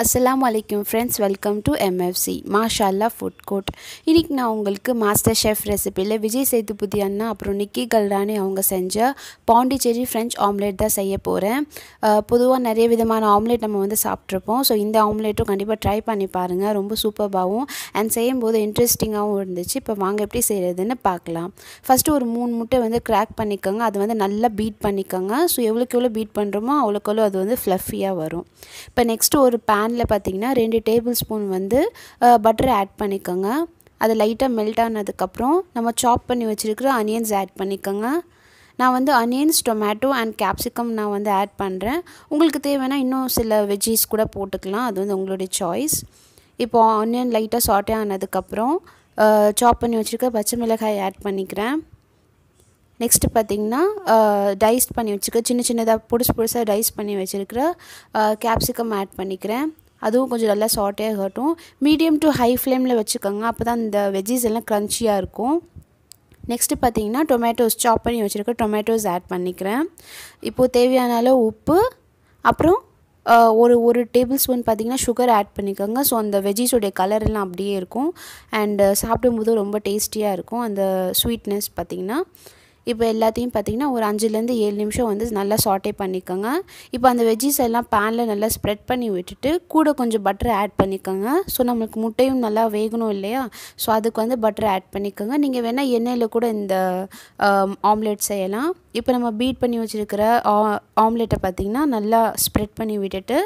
அஸ்லாம் வலைக்கம் friends welcome to MFC மாஷால்லா ஃபுட் கோர்ட் இன்றைக்கி நான் உங்களுக்கு மாஸ்டர் ஷெஃப் ரெசிபியில் விஜய் சேதுபதி அண்ணா அப்புறம் நிக்கி கல்ரானி அவங்க செஞ்ச பாண்டிச்சேரி ஃப்ரெஞ்ச் ஆம்லேட் தான் செய்ய போகிறேன் பொதுவாக நிறைய விதமான ஆம்லேட் நம்ம வந்து சாப்பிட்ருப்போம் ஸோ இந்த ஆம்லேட்டும் கண்டிப்பாக ட்ரை பண்ணி பாருங்கள் ரொம்ப சூப்பர்பாகவும் அண்ட் செய்யும் போது இன்ட்ரெஸ்டிங்காகவும் இருந்துச்சு இப்போ வாங்க எப்படி செய்கிறதுன்னு பார்க்கலாம் ஃபஸ்ட்டு ஒரு மூணு முட்டை வந்து க்ராக் பண்ணிக்கோங்க அது வந்து நல்லா பீட் பண்ணிக்கோங்க ஸோ எவ்வளோக்கு எவ்வளோ பீட் பண்ணுறோமோ அவ்வளோக்கு அவ்வளோ அது வந்து ஃப்ளஃபியாக வரும் இப்போ நெக்ஸ்ட்டு ஒரு பேன் பேனில் பார்த்திங்கன்னா ரெண்டு டேபிள் ஸ்பூன் வந்து பட்டரை ஆட் பண்ணிக்கோங்க அது லைட்டாக மெல்ட் ஆனதுக்கப்புறம் நம்ம சாப் பண்ணி வச்சுருக்கிற அனியன்ஸ் ஆட் பண்ணிக்கோங்க நான் வந்து அனியன்ஸ் டொமேட்டோ அண்ட் கேப்சிகம் நான் வந்து ஆட் பண்ணுறேன் உங்களுக்கு தேவைன்னா இன்னும் சில வெஜ்ஜீஸ் கூட போட்டுக்கலாம் அது வந்து உங்களுடைய சாய்ஸ் இப்போது ஆனியன் லைட்டாக சாட்டே ஆனதுக்கப்புறம் சாப் பண்ணி வச்சுருக்க பச்சை மிளகாய் ஆட் பண்ணிக்கிறேன் நெக்ஸ்ட்டு பார்த்திங்கன்னா டைஸ் பண்ணி வச்சுக்க சின்ன சின்னதாக புதுசு புதுசாக டைஸ் பண்ணி வச்சுருக்கிற கேப்சிகம் ஆட் பண்ணிக்கிறேன் அதுவும் கொஞ்சம் நல்லா சாட்டே ஆகட்டும் மீடியம் டு ஹை ஃப்ளேமில் வச்சுக்கோங்க அப்போ தான் இந்த வெஜ்ஜீஸ் எல்லாம் க்ரன்ச்சியாக இருக்கும் நெக்ஸ்ட்டு பார்த்திங்கன்னா டொமேட்டோஸ் சாப் பண்ணி வச்சுருக்க டொமேட்டோஸ் ஆட் பண்ணிக்கிறேன் இப்போது தேவையான அளவு உப்பு அப்புறம் ஒரு ஒரு டேபிள் ஸ்பூன் பார்த்திங்கன்னா சுகர் ஆட் பண்ணிக்கோங்க ஸோ அந்த வெஜ்ஜீஸோடைய கலர் எல்லாம் அப்படியே இருக்கும் அண்டு சாப்பிடும்போது ரொம்ப டேஸ்டியாக இருக்கும் அந்த ஸ்வீட்னஸ் பார்த்திங்கன்னா இப்போ எல்லாத்தையும் பார்த்திங்கன்னா ஒரு அஞ்சுலேருந்து ஏழு நிமிஷம் வந்து நல்லா சாட்டே பண்ணிக்கோங்க இப்போ அந்த வெஜ்ஜிஸ் எல்லாம் பேனில் நல்லா ஸ்ப்ரெட் பண்ணி விட்டுட்டு கூட கொஞ்சம் பட்டர் ஆட் பண்ணிக்கோங்க ஸோ நம்மளுக்கு முட்டையும் நல்லா வேகணும் இல்லையா ஸோ அதுக்கு வந்து பட்டர் ஆட் பண்ணிக்கோங்க நீங்கள் வேணால் எண்ணெயில் கூட இந்த ஆம்லெட் செய்யலாம் இப்போ நம்ம பீட் பண்ணி வச்சுருக்கிற ஆம்லெட்டை பார்த்திங்கன்னா நல்லா ஸ்ப்ரெட் பண்ணி விட்டுட்டு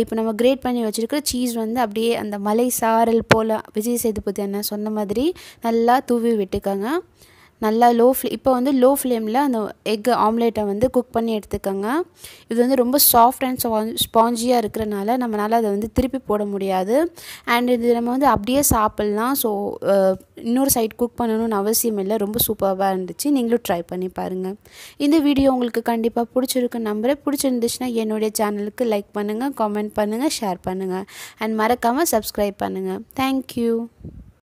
இப்போ நம்ம கிரேட் பண்ணி வச்சுருக்கிற சீஸ் வந்து அப்படியே அந்த மலை சாரல் போல் விஜய் சேதுபதி அண்ணன் சொன்ன மாதிரி நல்லா தூவி விட்டுக்கோங்க நல்லா லோ ஃப்ளே இப்போ வந்து லோ ஃப்ளேமில் அந்த எக் ஆம்லேட்டை வந்து குக் பண்ணி எடுத்துக்கோங்க இது வந்து ரொம்ப சாஃப்ட் அண்ட் ஸ்பாஞ்சியாக இருக்கிறனால நம்மளால் அதை வந்து திருப்பி போட முடியாது அண்ட் இது நம்ம வந்து அப்படியே சாப்பிட்லாம் ஸோ இன்னொரு சைட் குக் பண்ணணும்னு அவசியம் இல்லை ரொம்ப சூப்பராக இருந்துச்சு நீங்களும் ட்ரை பண்ணி பாருங்கள் இந்த வீடியோ உங்களுக்கு கண்டிப்பாக பிடிச்சிருக்கு நம்பரே பிடிச்சிருந்துச்சுன்னா என்னுடைய சேனலுக்கு லைக் பண்ணுங்கள் கமெண்ட் பண்ணுங்கள் ஷேர் பண்ணுங்கள் அண்ட் மறக்காமல் சப்ஸ்கிரைப் பண்ணுங்கள் தேங்க்யூ